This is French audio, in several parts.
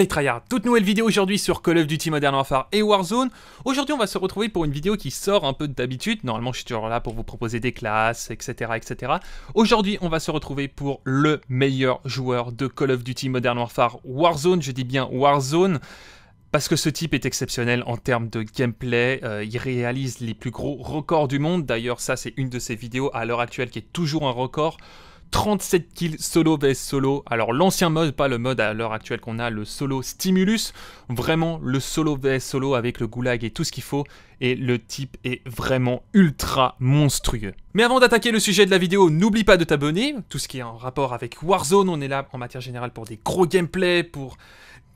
up Toute nouvelle vidéo aujourd'hui sur Call of Duty Modern Warfare et Warzone. Aujourd'hui, on va se retrouver pour une vidéo qui sort un peu d'habitude. Normalement, je suis toujours là pour vous proposer des classes, etc. etc. Aujourd'hui, on va se retrouver pour le meilleur joueur de Call of Duty Modern Warfare Warzone. Je dis bien Warzone parce que ce type est exceptionnel en termes de gameplay, euh, il réalise les plus gros records du monde, d'ailleurs ça c'est une de ses vidéos à l'heure actuelle qui est toujours un record, 37 kills solo vs solo. Alors l'ancien mode, pas le mode à l'heure actuelle qu'on a, le solo stimulus. Vraiment le solo vs solo avec le goulag et tout ce qu'il faut. Et le type est vraiment ultra monstrueux. Mais avant d'attaquer le sujet de la vidéo, n'oublie pas de t'abonner. Tout ce qui est en rapport avec Warzone, on est là en matière générale pour des gros gameplays, pour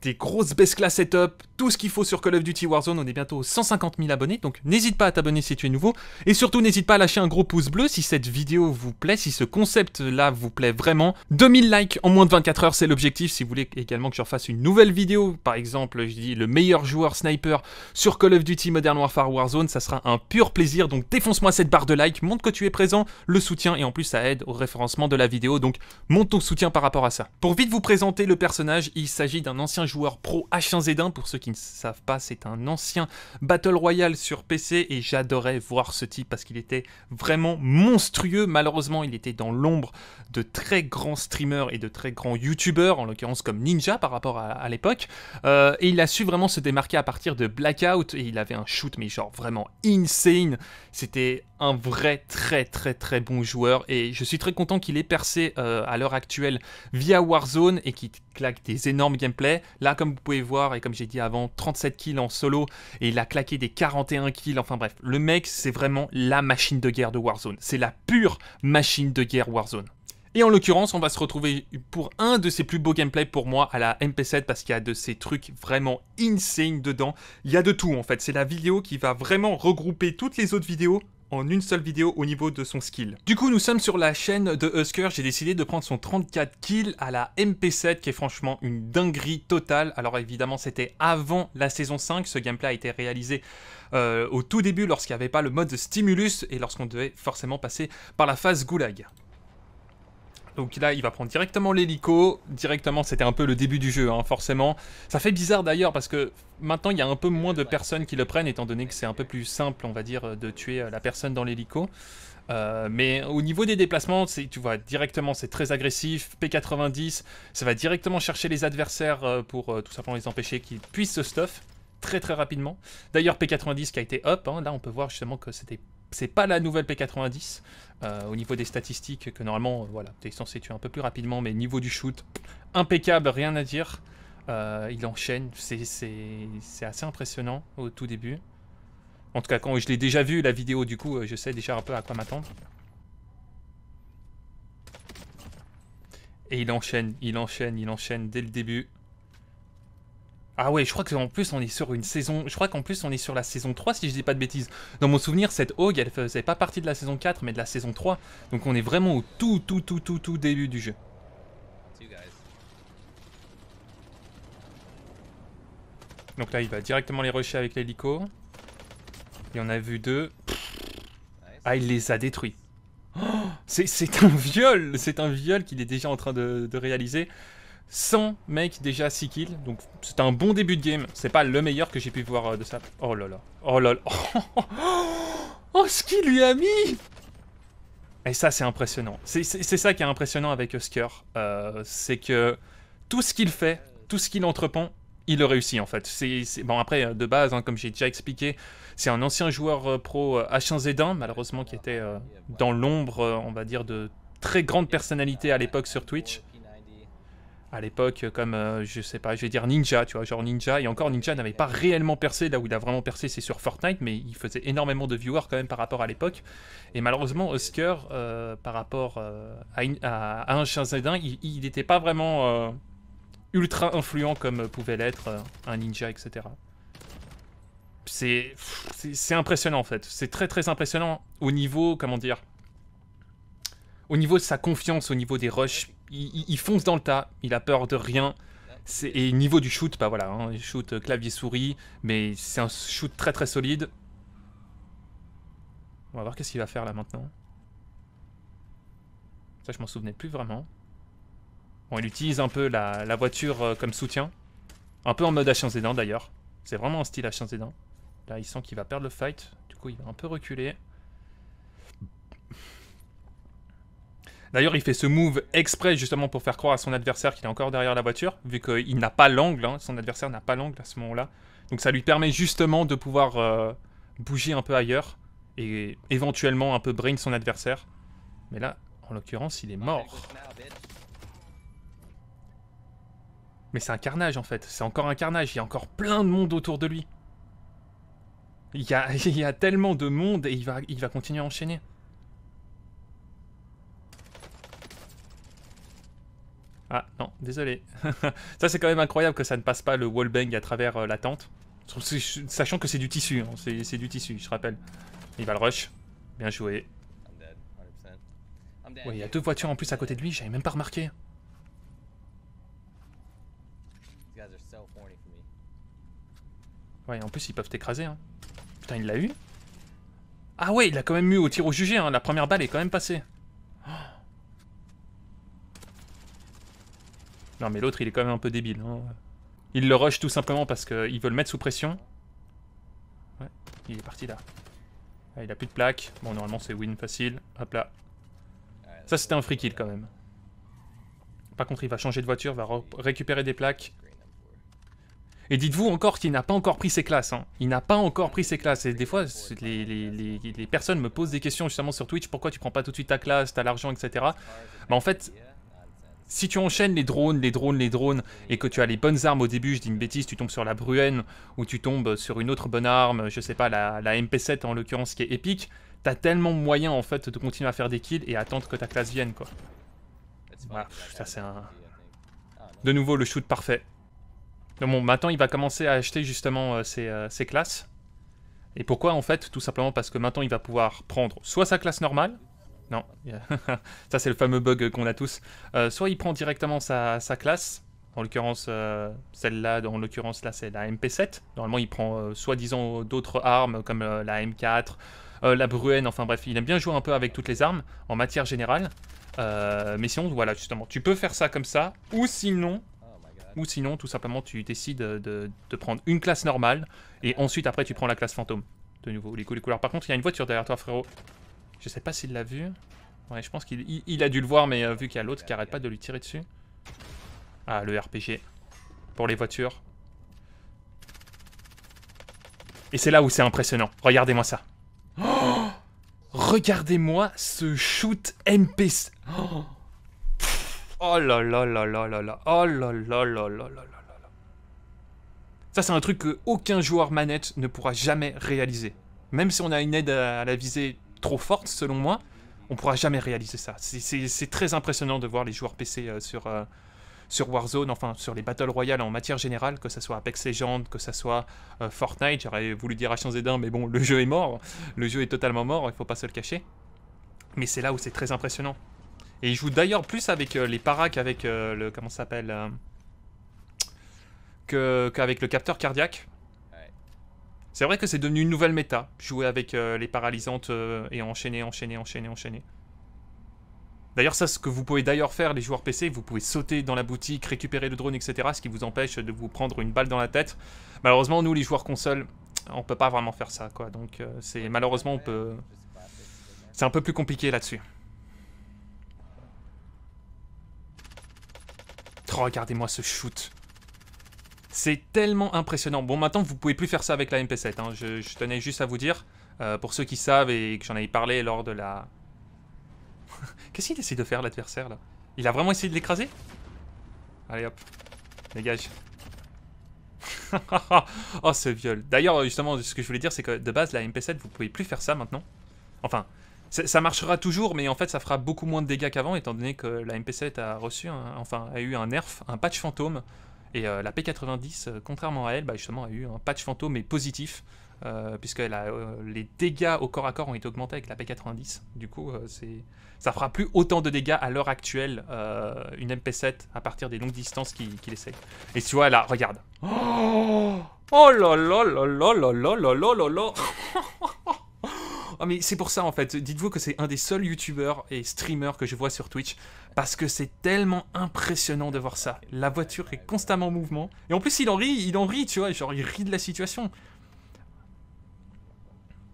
des grosses best class setup, tout ce qu'il faut sur Call of Duty Warzone. On est bientôt 150 000 abonnés, donc n'hésite pas à t'abonner si tu es nouveau. Et surtout, n'hésite pas à lâcher un gros pouce bleu si cette vidéo vous plaît, si ce concept-là vous plaît vraiment. 2000 likes en moins de 24 heures, c'est l'objectif. Si vous voulez également que je refasse une nouvelle vidéo, par exemple, je dis le meilleur joueur sniper sur Call of Duty Modern Warfare Warzone, ça sera un pur plaisir. Donc défonce-moi cette barre de likes, montre que tu es présent, le soutien et en plus ça aide au référencement de la vidéo. Donc monte ton soutien par rapport à ça. Pour vite vous présenter le personnage, il s'agit d'un ancien joueur pro H1Z1. Pour ceux qui ne savent pas, c'est un ancien Battle Royale sur PC et j'adorais voir ce type parce qu'il était vraiment monstrueux. Malheureusement, il était dans l'ombre de très grands streamers et de très grands youtubeurs, en l'occurrence comme Ninja par rapport à, l'époque. Euh, et il a su vraiment se démarquer à partir de Blackout et il avait un shoot, mais genre vraiment insane. C'était un vrai très très très bon joueur et je suis très content qu'il ait percé euh, à l'heure actuelle via Warzone et qu'il claque des énormes gameplays. Là, comme vous pouvez voir, et comme j'ai dit avant, 37 kills en solo, et il a claqué des 41 kills, enfin bref. Le mec, c'est vraiment la machine de guerre de Warzone. C'est la pure machine de guerre Warzone. Et en l'occurrence, on va se retrouver pour un de ses plus beaux gameplays pour moi à la MP7 parce qu'il y a de ces trucs vraiment insane dedans. Il y a de tout en fait. C'est la vidéo qui va vraiment regrouper toutes les autres vidéos en une seule vidéo au niveau de son skill. Du coup, nous sommes sur la chaîne de Husker. J'ai décidé de prendre son 34 kills à la MP7, qui est franchement une dinguerie totale. Alors évidemment, c'était avant la saison 5. Ce gameplay a été réalisé euh, au tout début, lorsqu'il n'y avait pas le mode Stimulus et lorsqu'on devait forcément passer par la phase Goulag. Donc là, il va prendre directement l'hélico. Directement, c'était un peu le début du jeu, hein, forcément. Ça fait bizarre d'ailleurs parce que maintenant, il y a un peu moins de personnes qui le prennent, étant donné que c'est un peu plus simple, on va dire, de tuer euh, la personne dans l'hélico. Euh, mais au niveau des déplacements, tu vois, directement, c'est très agressif. P90, ça va directement chercher les adversaires euh, pour tout simplement les empêcher qu'ils puissent se stuff très très rapidement. D'ailleurs, P90 qui a été up, hein, là on peut voir justement que c'était c'est pas la nouvelle P90 euh, au niveau des statistiques que normalement euh, voilà tu es censé tuer un peu plus rapidement mais niveau du shoot impeccable rien à dire euh, il enchaîne c'est assez impressionnant au tout début en tout cas quand je l'ai déjà vu la vidéo du coup je sais déjà un peu à quoi m'attendre et il enchaîne il enchaîne il enchaîne dès le début ah ouais, je crois qu'en plus on est sur une saison. Je crois qu'en plus on est sur la saison 3 si je dis pas de bêtises. Dans mon souvenir, cette Hog, elle faisait pas partie de la saison 4 mais de la saison 3. Donc on est vraiment au tout tout tout tout tout début du jeu. Donc là il va directement les rusher avec l'hélico. Et on a vu deux. Ah il les a détruits. Oh, c'est un viol C'est un viol qu'il est déjà en train de, de réaliser. 100 mecs déjà 6 kills, donc c'est un bon début de game. C'est pas le meilleur que j'ai pu voir euh, de ça. Oh là là, oh là là, oh, oh ce qu'il lui a mis Et ça c'est impressionnant. C'est ça qui est impressionnant avec Oscar. Euh, c'est que tout ce qu'il fait, tout ce qu'il entreprend, il le réussit en fait. C'est bon après euh, de base, hein, comme j'ai déjà expliqué, c'est un ancien joueur pro H1Z1 malheureusement qui était dans l'ombre, on va dire de très grandes personnalités à l'époque sur Twitch à l'époque euh, comme, euh, je sais pas, je vais dire Ninja, tu vois, genre Ninja, et encore Ninja n'avait pas réellement percé, là où il a vraiment percé c'est sur Fortnite, mais il faisait énormément de viewers quand même par rapport à l'époque, et malheureusement Oscar, euh, par rapport à, un chien Zedin, il n'était pas vraiment ultra influent comme pouvait l'être un Ninja, etc. C'est impressionnant en fait, c'est très très impressionnant au niveau, comment dire, au niveau de sa confiance, au niveau des rushs il, fonce dans le tas, il a peur de rien. Et niveau du shoot, bah voilà, il hein, shoot euh, clavier-souris, mais c'est un shoot très très solide. On va voir qu'est-ce qu'il va faire là maintenant. Ça, je m'en souvenais plus vraiment. Bon, il utilise un peu la, voiture euh, comme soutien. Un peu en mode h 1 z d'ailleurs. C'est vraiment un style h 1 z Là, il sent qu'il va perdre le fight. Du coup, il va un peu reculer. D'ailleurs, il fait ce move exprès justement pour faire croire à son adversaire qu'il est encore derrière la voiture, vu qu'il n'a pas l'angle, hein. son adversaire n'a pas l'angle à ce moment-là. Donc ça lui permet justement de pouvoir euh, bouger un peu ailleurs et éventuellement un peu brain son adversaire. Mais là, en l'occurrence, il est mort. Mais c'est un carnage en fait, c'est encore un carnage, il y a encore plein de monde autour de lui. Il y a, tellement de monde et il va, il va continuer à enchaîner. Ah non, désolé. ça c'est quand même incroyable que ça ne passe pas le wallbang à travers euh, la tente. Sachant que c'est du tissu, hein, c'est du tissu, je rappelle. Il va le rush. Bien joué. Ouais, il y a deux voitures en plus à côté de lui, j'avais même pas remarqué. Ouais, en plus ils peuvent t'écraser. Hein. Putain, il l'a eu Ah ouais, il a quand même eu au tir au jugé, hein. la première balle est quand même passée. mais l'autre, il est quand même un peu débile. Hein. Il le rush tout simplement parce veut veulent mettre sous pression. il est parti là. Ah, il a plus de plaques Bon, normalement, c'est win facile. Hop là. Ça, c'était un free kill quand même. Par contre, il va changer de voiture, va récupérer des plaques. Et dites-vous encore qu'il n'a pas encore pris ses classes. Hein. Il n'a pas encore pris ses classes. Et des fois, les, les, personnes me posent des questions justement sur Twitch. Pourquoi tu prends pas tout de suite ta classe, t'as l'argent, etc. Bah, en fait, si tu enchaînes les drones, les drones, les drones, et que tu as les bonnes armes au début, je dis une bêtise, tu tombes sur la Bruenne, ou tu tombes sur une autre bonne arme, je sais pas, la, MP7 en l'occurrence qui est épique, t'as tellement moyen en fait de continuer à faire des kills et attendre que ta classe vienne quoi. ça c'est un... De nouveau le shoot parfait. Donc bon, maintenant il va commencer à acheter justement euh, ses, euh, ses classes. Et pourquoi en fait Tout simplement parce que maintenant il va pouvoir prendre soit sa classe normale, non, ça c'est le fameux bug qu'on a tous. Euh, soit il prend directement sa, classe, en l'occurrence euh, celle-là, en l'occurrence là c'est la MP7. Normalement il prend euh, soi-disant d'autres armes comme la M4, la Bruenne, enfin bref, il aime bien jouer un peu avec toutes les armes en matière générale. mais sinon, voilà, justement, tu peux faire ça comme ça, ou sinon, ou sinon tout simplement tu décides de, prendre une classe normale, et ensuite après tu prends la classe fantôme. De nouveau, les couleurs. Par contre, il y a une voiture derrière toi, frérot. Je sais pas s'il l'a vu. Ouais, je pense qu'il il, a dû le voir, mais vu qu'il y a l'autre qui arrête pas de lui tirer dessus. Ah, le RPG. Pour les voitures. Et c'est là où c'est impressionnant. Regardez-moi ça. Regardez-moi ce shoot MP Oh, là là là là là là. Oh là là là là là là là. Ça, c'est un truc que aucun joueur manette ne pourra jamais réaliser. Même si on a une aide à la visée trop forte selon moi, on pourra jamais réaliser ça. C'est très impressionnant de voir les joueurs PC euh, sur, euh, sur Warzone, enfin sur les Battle Royale en matière générale, que ce soit Apex Legends, que ce soit euh, Fortnite, j'aurais voulu dire à 1 z mais bon, le jeu est mort, le jeu est totalement mort, il faut pas se le cacher. Mais c'est là où c'est très impressionnant. Et il joue d'ailleurs plus avec les paras qu'avec le... comment s'appelle Qu'avec le capteur cardiaque. C'est vrai que c'est devenu une nouvelle méta, jouer avec euh, les paralysantes euh, et enchaîner, enchaîner, enchaîner, enchaîner. D'ailleurs, ça, ce que vous pouvez d'ailleurs faire, les joueurs PC, vous pouvez sauter dans la boutique, récupérer le drone, etc., ce qui vous empêche de vous prendre une balle dans la tête. Malheureusement, nous, les joueurs console, on peut pas vraiment faire ça, quoi. Donc, euh, c'est malheureusement, on peut... C'est un peu plus compliqué là-dessus. Oh, regardez-moi ce shoot. C'est tellement impressionnant. Bon, maintenant, vous pouvez plus faire ça avec la MP7. Hein. Je, tenais juste à vous dire, euh, pour ceux qui savent et que j'en ai parlé lors de la... Qu'est-ce qu'il essaie de faire, l'adversaire, là Il a vraiment essayé de l'écraser Allez, hop. Dégage. oh, c'est viol. D'ailleurs, justement, ce que je voulais dire, c'est que de base, la MP7, vous pouvez plus faire ça maintenant. Enfin, ça marchera toujours, mais en fait, ça fera beaucoup moins de dégâts qu'avant, étant donné que la MP7 a reçu, enfin, a eu un nerf, un patch fantôme, et la P90, contrairement à elle, justement, a eu un patch fantôme mais positif. puisque les dégâts au corps à corps ont été augmentés avec la P90. Du coup, ça c'est, ça fera plus autant de dégâts à l'heure actuelle une MP7 à partir des longues distances qu'il qu essaye. Et tu vois, là, regarde. Oh, oh là là là là là là là là là Oh, mais c'est pour ça en fait. Dites-vous que c'est un des seuls youtubeurs et streamers que je vois sur Twitch parce que c'est tellement impressionnant de voir ça. La voiture est constamment en mouvement. Et en plus, il en rit, il en rit, tu vois, genre il rit de la situation.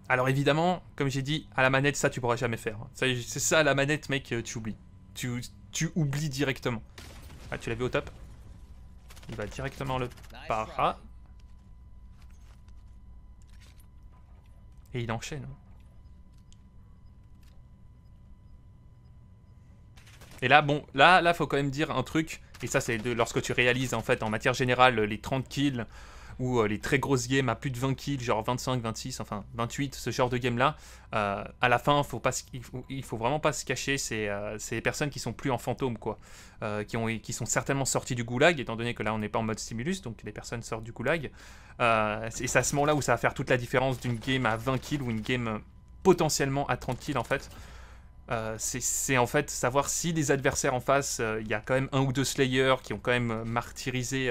Alors évidemment, comme j'ai dit, à la manette, ça tu pourras jamais faire. C'est ça, la manette, mec, euh, tu oublies. Tu, tu oublies directement. Ah, tu l'as vu au top Il va directement le para. Et il enchaîne. Et là, bon, là, là, faut quand même dire un truc, et ça, c'est lorsque tu réalises, en fait, en matière générale, les 30 kills ou euh, les très grosses games à plus de 20 kills, genre 25, 26, enfin 28, ce genre de game-là, euh, à la fin, faut pas, il, faut, faut vraiment pas se cacher, euh, c'est les personnes qui sont plus en fantôme, quoi, qui, ont, qui sont certainement sorties du goulag, étant donné que là, on n'est pas en mode stimulus, donc les personnes sortent du goulag. et c'est à ce moment-là où ça va faire toute la différence d'une game à 20 kills ou une game potentiellement à 30 kills, en fait. Euh, c'est en fait savoir si des adversaires en face, euh, il y a quand même un ou deux slayers qui ont quand même euh, martyrisé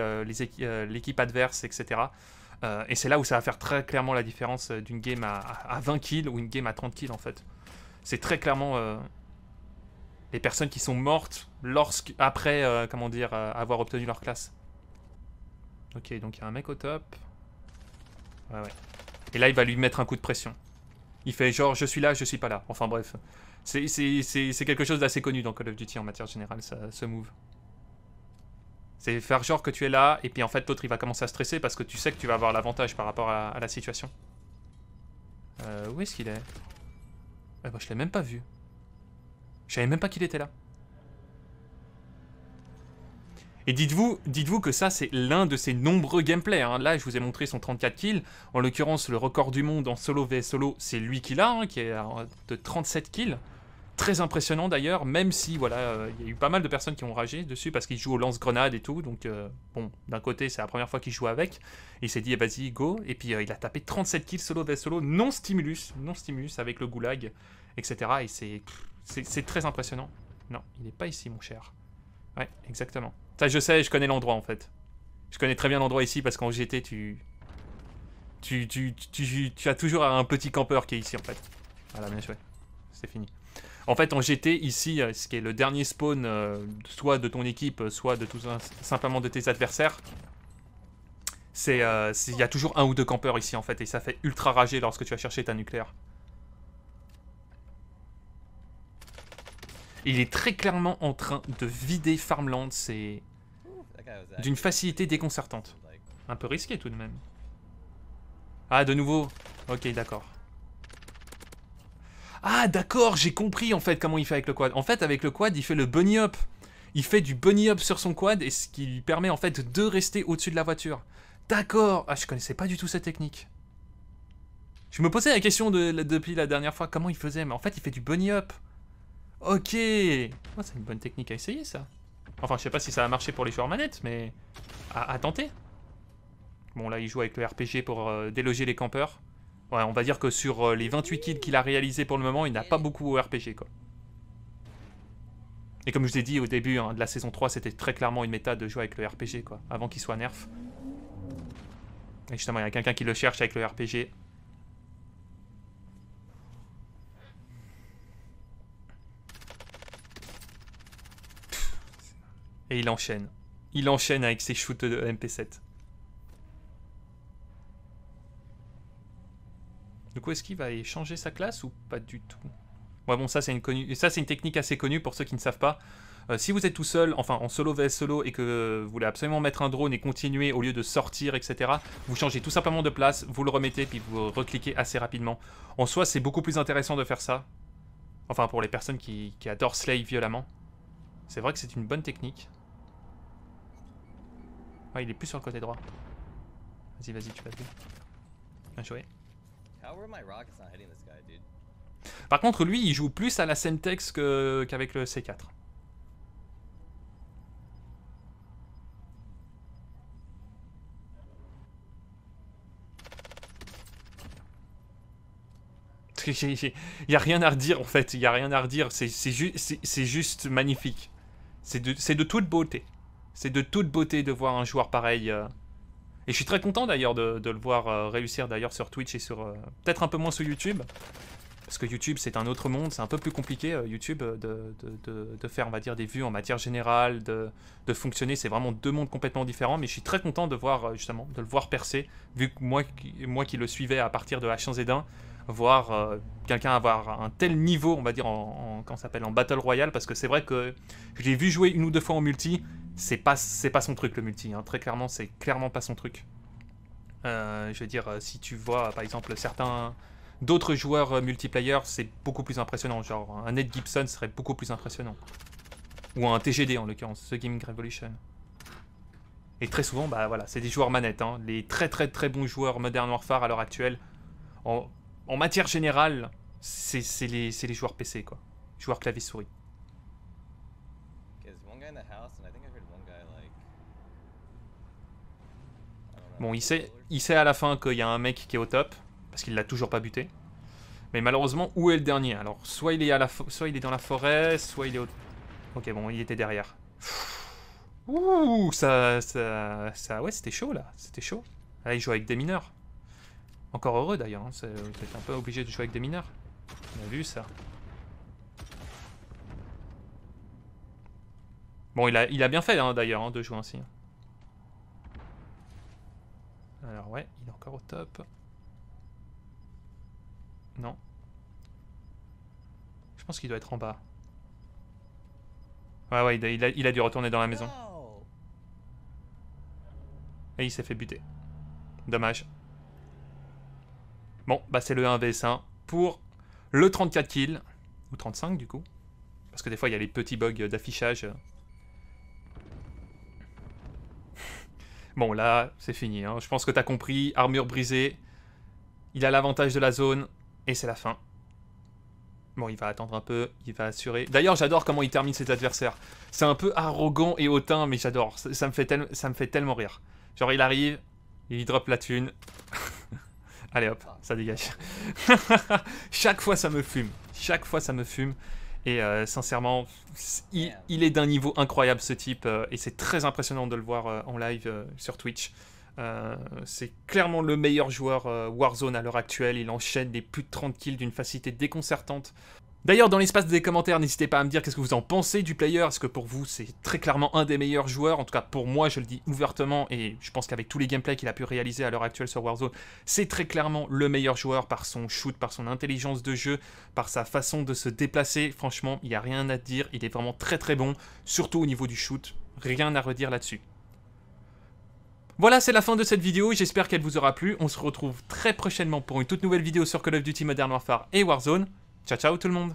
l'équipe adverse, etc. et c'est là où ça va faire très clairement la différence d'une game à, 20 kills ou une game à 30 kills en fait. C'est très clairement les personnes qui sont mortes lorsque, après comment dire, avoir obtenu leur classe. Ok, donc il y a un mec au top. Et là, il va lui mettre un coup de pression. Il fait genre, je suis là, je suis pas là. Enfin bref. C'est quelque chose d'assez connu dans Call of Duty en matière générale, ça, ce move. C'est faire genre que tu es là, et puis en fait l'autre il va commencer à stresser parce que tu sais que tu vas avoir l'avantage par rapport à, la situation. Euh, où est-ce qu'il est, eh Je l'ai même pas vu. Je savais même pas qu'il était là. Et dites-vous dites que ça, c'est l'un de ses nombreux gameplays. Hein. Là, je vous ai montré son 34 kills. En l'occurrence, le record du monde en solo vs solo, c'est lui qui l'a, hein, qui est de 37 kills. Très impressionnant d'ailleurs, même si, voilà, euh, il y a eu pas mal de personnes qui ont ragé dessus parce qu'il joue au lance-grenade et tout. Donc, euh, bon, d'un côté, c'est la première fois qu'il joue avec. Il s'est dit, eh, vas-y, go. Et puis, euh, il a tapé 37 kills solo vs solo, non-stimulus, non-stimulus avec le goulag, etc. Et c'est très impressionnant. Non, il n'est pas ici, mon cher. Ouais, exactement je sais, je connais l'endroit en fait. Je connais très bien l'endroit ici parce qu'en GT, tu... Tu, tu, as toujours un petit campeur qui est ici en fait. Voilà, bien joué. C'est fini. En fait, en GT, ici, euh, ce qui est le dernier spawn, euh, soit de ton équipe, soit de tout simplement de tes adversaires, euh, c'est il y a toujours un ou deux campeurs ici en fait, et ça fait ultra rager lorsque tu vas chercher ta nucléaire. Il est très clairement en train de vider Farmland, c'est d'une facilité déconcertante. Un peu risqué tout de même. Ah, de nouveau Ok, d'accord. Ah, d'accord, j'ai compris en fait comment il fait avec le quad. En fait, avec le quad, il fait le bunny hop. Il fait du bunny up sur son quad, et ce qui lui permet en fait de rester au-dessus de la voiture. D'accord Ah, je connaissais pas du tout cette technique. Je me posais la question de, depuis la dernière fois, comment il faisait, mais en fait, il fait du bunny hop. Ok ah, C'est une bonne technique à essayer, ça. Enfin, je sais pas si ça a marché pour les joueurs manettes, mais... À, tenter. Bon, là, il joue avec le RPG pour euh, déloger les campeurs. Ouais, on va dire que sur euh, les 28 kills qu'il a réalisés pour le moment, il n'a pas beaucoup au RPG, quoi. Et comme je vous ai dit au début hein, de la saison 3, c'était très clairement une méta de jouer avec le RPG, quoi. Avant qu'il soit nerf. Et justement, il y a quelqu'un qui le cherche avec le RPG. Et il enchaîne. Il enchaîne avec ses shoots de MP7. Du coup, est-ce qu'il va changer sa classe ou pas du tout Ouais, bon, ça c'est une, une technique assez connue pour ceux qui ne savent pas. Euh, si vous êtes tout seul, enfin en solo vs solo, et que vous voulez absolument mettre un drone et continuer au lieu de sortir, etc., vous changez tout simplement de place, vous le remettez, puis vous recliquez assez rapidement. En soi, c'est beaucoup plus intéressant de faire ça. Enfin, pour les personnes qui, qui adorent Slay violemment. C'est vrai que c'est une bonne technique. Ouais, il est plus sur le côté droit. Vas-y, vas-y, tu vas plus. Bien joué. Par contre, lui, il joue plus à la Semtex qu'avec le C4. Il n'y a rien à redire en fait, il y a rien à redire, c'est juste magnifique. C'est de toute beauté. C'est de toute beauté de voir un joueur pareil. Euh. Et je suis très content d'ailleurs de, le voir euh, réussir d'ailleurs sur Twitch et sur... Euh, peut-être un peu moins sur YouTube. Parce que YouTube, c'est un autre monde, c'est un peu plus compliqué, YouTube, de, de, de, faire, on va dire, des vues en matière générale, de, fonctionner. C'est vraiment deux mondes complètement différents. Mais je suis très content de voir, justement, de le voir percer. Vu que moi, moi qui le suivais à partir de H1Z1, voir quelqu'un avoir un tel niveau, on va dire, en, s'appelle, en Battle Royale, parce que c'est vrai que je l'ai vu jouer une ou deux fois en multi, c'est pas c'est pas son truc le multi. Hein. Très clairement, c'est clairement pas son truc. Euh, je veux dire, euh, si tu vois par exemple certains d'autres joueurs euh, multiplayer, c'est beaucoup plus impressionnant. Genre un Ed Gibson serait beaucoup plus impressionnant, ou un TGD en l'occurrence, The Gaming Revolution. Et très souvent, bah voilà, c'est des joueurs manettes. Hein. Les très très très bons joueurs Modern Warfare à l'heure actuelle, en, matière générale, c'est les, les joueurs PC quoi, joueurs clavier souris. Bon, il sait, il sait à la fin qu'il y a un mec qui est au top, parce qu'il l'a toujours pas buté. Mais malheureusement, où est le dernier Alors, soit il, est à la soit il est dans la forêt, soit il est au... Ok, bon, il était derrière. Ouh, ça... ça, ça ouais, c'était chaud, là. C'était chaud. Là, il joue avec des mineurs. Encore heureux, d'ailleurs. Hein, c'est un peu obligé de jouer avec des mineurs. On a vu, ça. Bon, il a, bien fait, hein, d'ailleurs, hein, de jouer ainsi. Alors ouais, il est encore au top. Non. Je pense qu'il doit être en bas. Ouais, ouais, il a, dû retourner dans la maison. Et il s'est fait buter. Dommage. Bon, bah c'est le 1 v 1 pour le 34 kill Ou 35 du coup. Parce que des fois, il y a les petits bugs d'affichage Bon, là, c'est fini. Hein. Je pense que t'as compris. Armure brisée. Il a l'avantage de la zone. Et c'est la fin. Bon, il va attendre un peu, il va assurer. D'ailleurs, j'adore comment il termine ses adversaires. C'est un peu arrogant et hautain, mais j'adore. Ça, me fait ça me fait tellement rire. Genre, il arrive, il drop la thune. Allez hop, ça dégage. Chaque fois, ça me fume. Chaque fois, ça me fume. Et euh, sincèrement, il, est d'un niveau incroyable ce type euh, et c'est très impressionnant de le voir euh, en live sur Twitch. c'est clairement le meilleur joueur Warzone à l'heure actuelle. Il enchaîne des plus de 30 kills d'une facilité déconcertante. D'ailleurs, dans l'espace des commentaires, n'hésitez pas à me dire qu'est-ce que vous en pensez du player. Est-ce que pour vous, c'est très clairement un des meilleurs joueurs En tout cas, pour moi, je le dis ouvertement, et je pense qu'avec tous les gameplays qu'il a pu réaliser à l'heure actuelle sur Warzone, c'est très clairement le meilleur joueur par son shoot, par son intelligence de jeu, par sa façon de se déplacer. Franchement, il n'y a rien à dire. Il est vraiment très très bon, surtout au niveau du shoot. Rien à redire là-dessus. Voilà, c'est la fin de cette vidéo, j'espère qu'elle vous aura plu. On se retrouve très prochainement pour une toute nouvelle vidéo sur Call of Duty Modern Warfare et Warzone. Ciao ciao tout le monde